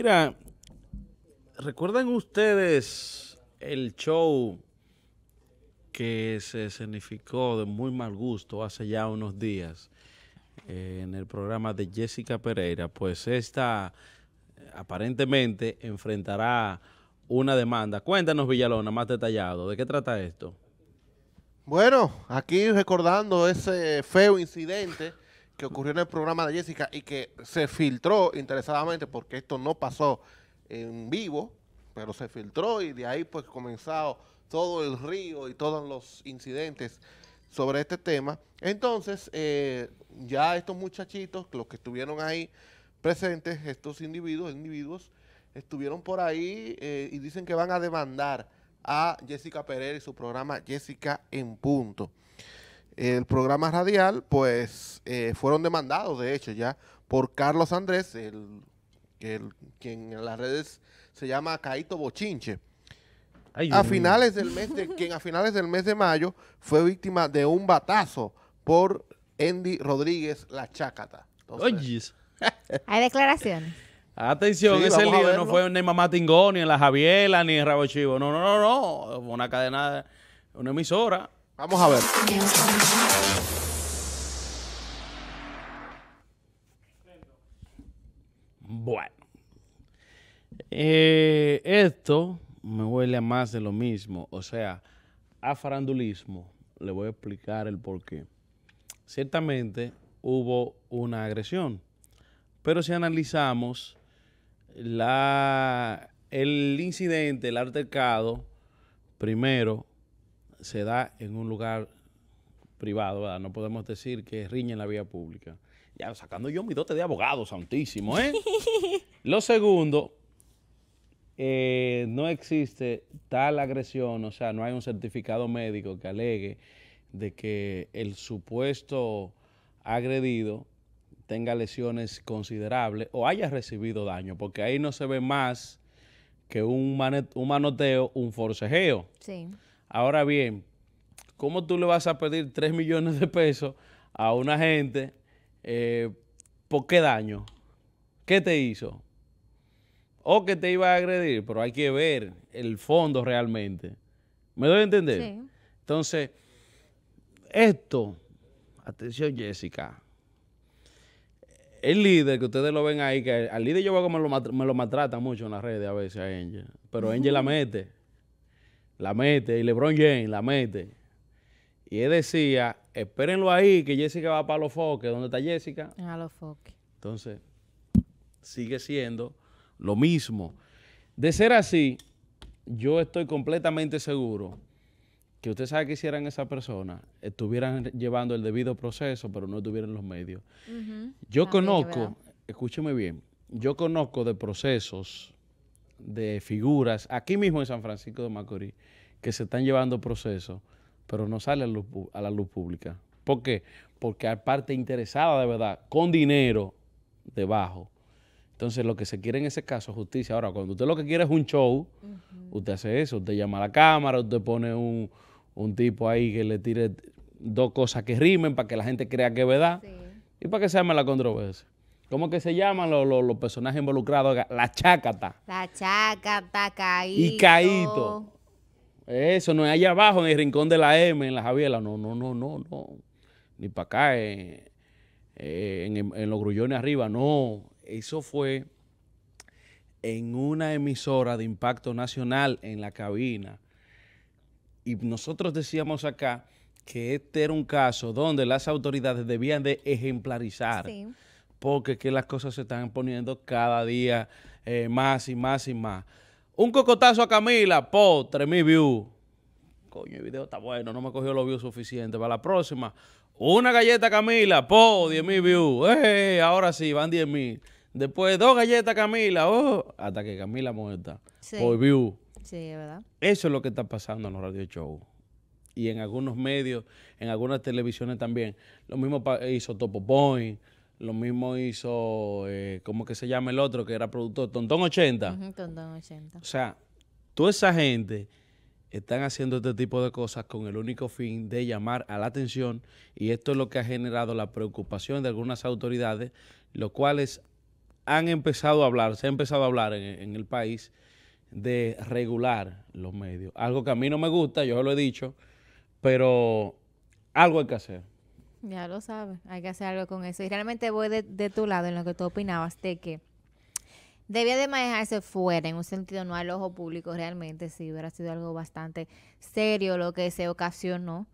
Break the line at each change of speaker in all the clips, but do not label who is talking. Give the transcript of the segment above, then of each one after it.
Mira, ¿recuerdan ustedes el show que se escenificó de muy mal gusto hace ya unos días eh, en el programa de Jessica Pereira? Pues esta eh, aparentemente enfrentará una demanda. Cuéntanos, Villalona, más detallado, ¿de qué trata esto?
Bueno, aquí recordando ese feo incidente que ocurrió en el programa de Jessica y que se filtró interesadamente, porque esto no pasó en vivo, pero se filtró y de ahí pues comenzó todo el río y todos los incidentes sobre este tema. Entonces, eh, ya estos muchachitos, los que estuvieron ahí presentes, estos individuos, individuos, estuvieron por ahí eh, y dicen que van a demandar a Jessica Pereira y su programa Jessica en Punto el programa radial, pues eh, fueron demandados, de hecho, ya por Carlos Andrés, el, quien en las redes se llama Caito Bochinche. a finales del mes de, quien a finales del mes de mayo fue víctima de un batazo por Andy Rodríguez La Chácata. ¡Oye! Hay declaraciones.
Atención, ese lío no fue ni Mamá Tingón, ni en la Javiela, ni en Rabo Chivo. No, no, no, no. una cadena, una emisora Vamos a ver. Bueno. Eh, esto me huele a más de lo mismo. O sea, a farandulismo. Le voy a explicar el por qué. Ciertamente hubo una agresión. Pero si analizamos la, el incidente, el altercado, primero se da en un lugar privado, ¿verdad? no podemos decir que riñe en la vía pública. Ya, sacando yo mi dote de abogado, santísimo, ¿eh? Lo segundo, eh, no existe tal agresión, o sea, no hay un certificado médico que alegue de que el supuesto agredido tenga lesiones considerables o haya recibido daño, porque ahí no se ve más que un, un manoteo, un forcejeo. Sí. Ahora bien, ¿cómo tú le vas a pedir 3 millones de pesos a una gente eh, por qué daño? ¿Qué te hizo? O que te iba a agredir, pero hay que ver el fondo realmente. ¿Me doy a entender? Sí. Entonces, esto, atención Jessica, el líder que ustedes lo ven ahí, que al líder yo veo que me lo, me maltrata mucho en las redes a veces a pero Angel la mete la mete, y LeBron James la mete. Y él decía, espérenlo ahí, que Jessica va para los foques. ¿Dónde está Jessica?
A los foques.
Entonces, sigue siendo lo mismo. De ser así, yo estoy completamente seguro que usted sabe que hicieran esa persona, estuvieran llevando el debido proceso, pero no estuvieran los medios. Yo conozco, escúcheme bien, yo conozco de procesos de figuras aquí mismo en San Francisco de Macorís que se están llevando procesos, pero no sale a, la luz pública. ¿Por qué? Porque hay parte interesada de verdad, con dinero debajo. Entonces, lo que se quiere en ese caso es justicia. Ahora, cuando usted lo que quiere es un show, usted hace eso, usted llama a la cámara, usted pone un, un, tipo ahí que le tire dos cosas que rimen para que la gente crea que es verdad y para que se arme la controversia. ¿Cómo que se llaman los, personajes involucrados? La chácata.
La chácata, caído. Y caído.
Eso no es allá abajo, en el rincón de la M, en la Javiela. No, no, no, no, no. Ni para acá, eh, en, los grullones arriba. No, eso fue en una emisora de impacto nacional en la cabina. Y nosotros decíamos acá que este era un caso donde las autoridades debían de ejemplarizar. Sí porque que las cosas se están poniendo cada día eh, más y más y más. Un cocotazo a Camila, po, 3000 views. Coño, el video está bueno, no me cogió los views suficientes. Para la próxima, una galleta Camila, po, 10.000 views. Eh, ahora sí, van 10.000. Después dos galletas Camila, oh, hasta que Camila muerta. po, Por view.
Sí, ¿verdad?
Eso es lo que está pasando en los radio shows. Y en algunos medios, en algunas televisiones también. Lo mismo hizo Topo Point lo mismo hizo, eh, ¿cómo que se llama el otro que era productor? Tontón 80.
Tontón 80.
O sea, toda esa gente están haciendo este tipo de cosas con el único fin de llamar a la atención y esto es lo que ha generado la preocupación de algunas autoridades, los cuales han empezado a hablar, se ha empezado a hablar en, el país de regular los medios. Algo que a mí no me gusta, yo lo he dicho, pero algo hay que hacer.
Ya lo sabes, hay que hacer algo con eso. Y realmente voy de, tu lado en lo que tú opinabas de que debía de manejarse fuera, en un sentido no al ojo público realmente, si hubiera sido algo bastante serio lo que se ocasionó,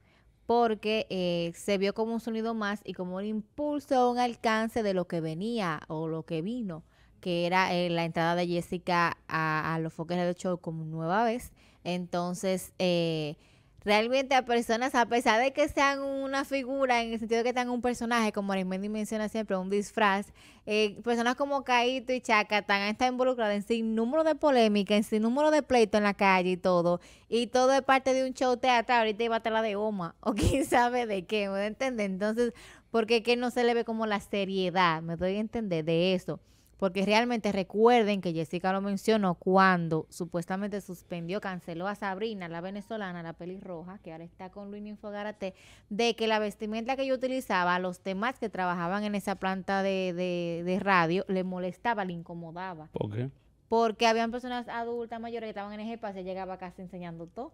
porque eh, se vio como un sonido más y como un impulso, un alcance de lo que venía o lo que vino, que era eh, la entrada de Jessica a, los foques de show como nueva vez. Entonces, eh, realmente a personas, a pesar de que sean una figura, en el sentido de que tengan un personaje, como Arismendi menciona siempre, un disfraz, eh, personas como Caíto y Chaca están, involucradas en sin número de polémicas, en sin número de pleitos en la calle y todo. Y todo es parte de un show teatral. Ahorita iba a estar la de Oma, o quién sabe de qué, ¿me entender? Entonces, porque que no se le ve como la seriedad, me doy a entender de eso porque realmente recuerden que Jessica lo mencionó cuando supuestamente suspendió, canceló a Sabrina, la venezolana, la pelirroja, que ahora está con Luis Infogarate, de que la vestimenta que yo utilizaba los demás que trabajaban en esa planta de, de, de radio le molestaba, le incomodaba. ¿Por qué? Porque habían personas adultas, mayores, que estaban en ese espacio y llegaba casi enseñando todo.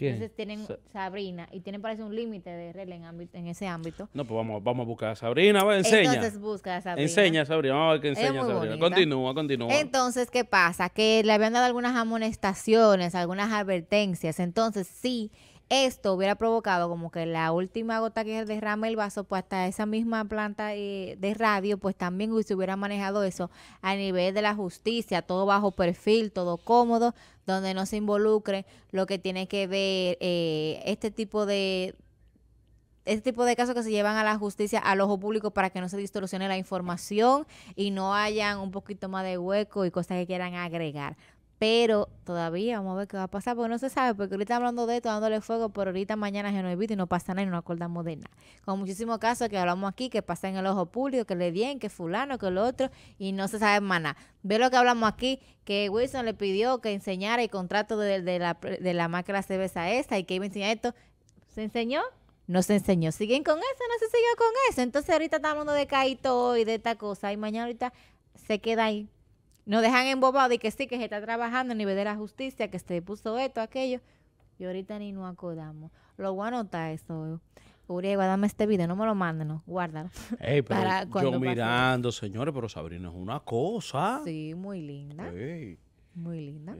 Entonces tienen
Sabrina y tienen parece un límite de regla en, ese ámbito.
No, pues vamos, vamos a buscar a Sabrina, a enseña. Entonces
busca a Sabrina. Enseña
a Sabrina, vamos a ver qué enseña a Sabrina. Continúa, continúa.
Entonces, ¿qué pasa? Que le habían dado algunas amonestaciones, algunas advertencias. Entonces, sí, esto hubiera provocado como que la última gota que derrama el vaso, pues hasta esa misma planta eh, de radio, pues también se hubiera manejado eso a nivel de la justicia, todo bajo perfil, todo cómodo, donde no se involucre lo que tiene que ver eh, este tipo de, este tipo de casos que se llevan a la justicia al ojo público para que no se distorsione la información y no hayan un poquito más de hueco y cosas que quieran agregar pero todavía vamos a ver qué va a pasar, porque no se sabe, porque ahorita hablando de esto, dándole fuego, pero ahorita mañana se nos y no pasa nada y no acordamos de nada. Con muchísimos casos que hablamos aquí, que pasa en el ojo público, que le dien, que fulano, que lo otro, y no se sabe más nada. Ve lo que hablamos aquí, que Wilson le pidió que enseñara el contrato de, la, de la de cerveza esta y que iba a enseñar esto. ¿Se enseñó? no se enseñó. ¿Siguen con eso? No se siguió con eso. Entonces ahorita estamos hablando de Caito y de esta cosa y mañana ahorita se queda ahí nos dejan embobados y que sí, que se está trabajando a nivel de la justicia, que se puso esto, aquello. Y ahorita ni nos acordamos. Lo voy a anotar eso. Uriel, dame este video, no me lo manden, no, guárdalo. Ey, pero yo mirando,
señores, pero Sabrina es una cosa. Sí,
muy linda. Muy linda.